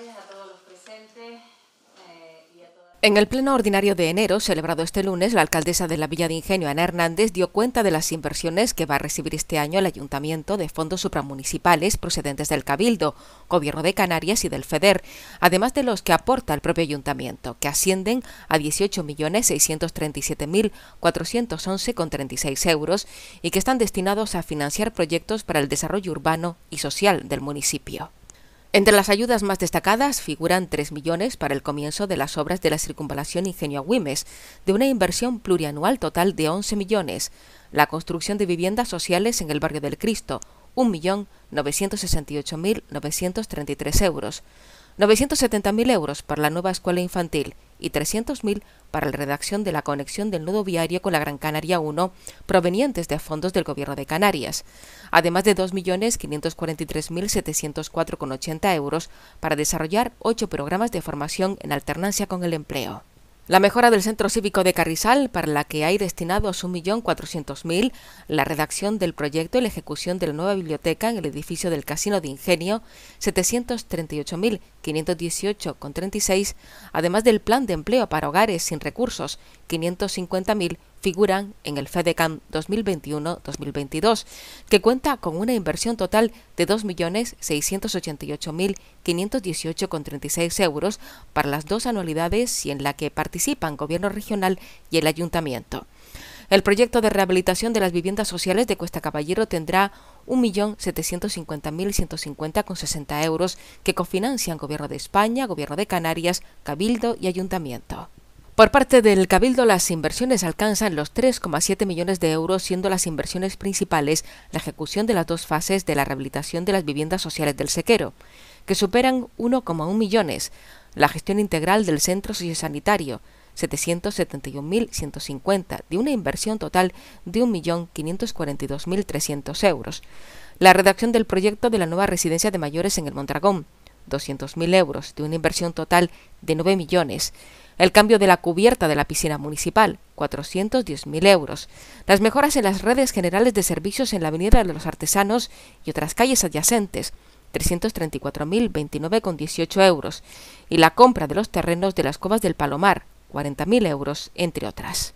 Eh, en el pleno ordinario de enero, celebrado este lunes, la alcaldesa de la Villa de Ingenio, Ana Hernández, dio cuenta de las inversiones que va a recibir este año el ayuntamiento de fondos supramunicipales procedentes del Cabildo, Gobierno de Canarias y del FEDER, además de los que aporta el propio ayuntamiento, que ascienden a 18.637.411,36 euros y que están destinados a financiar proyectos para el desarrollo urbano y social del municipio. Entre las ayudas más destacadas figuran 3 millones para el comienzo de las obras de la circunvalación Ingenio Agüimes, de una inversión plurianual total de 11 millones, la construcción de viviendas sociales en el barrio del Cristo, 1.968.933 euros, 970.000 euros para la nueva escuela infantil y 300.000 para la redacción de la conexión del nudo viario con la Gran Canaria 1, provenientes de fondos del Gobierno de Canarias, además de 2.543.704,80 euros para desarrollar ocho programas de formación en alternancia con el empleo. La mejora del Centro Cívico de Carrizal, para la que hay destinados 1.400.000, la redacción del proyecto y la ejecución de la nueva biblioteca en el edificio del Casino de Ingenio, 738.518,36, además del plan de empleo para hogares sin recursos, 550.000 figuran en el FEDECAM 2021-2022, que cuenta con una inversión total de 2.688.518,36 euros para las dos anualidades y en la que participan Gobierno Regional y el Ayuntamiento. El proyecto de rehabilitación de las viviendas sociales de Cuesta Caballero tendrá 1.750.150,60 euros que cofinancian Gobierno de España, Gobierno de Canarias, Cabildo y Ayuntamiento. Por parte del Cabildo, las inversiones alcanzan los 3,7 millones de euros, siendo las inversiones principales la ejecución de las dos fases de la rehabilitación de las viviendas sociales del Sequero, que superan 1,1 millones, la gestión integral del centro sociosanitario, 771.150, de una inversión total de 1.542.300 euros, la redacción del proyecto de la nueva residencia de mayores en el Mondragón, 200.000 euros de una inversión total de 9 millones, el cambio de la cubierta de la piscina municipal, 410.000 euros, las mejoras en las redes generales de servicios en la Avenida de los Artesanos y otras calles adyacentes, 334.029,18 euros, y la compra de los terrenos de las Cobas del Palomar, 40.000 euros, entre otras.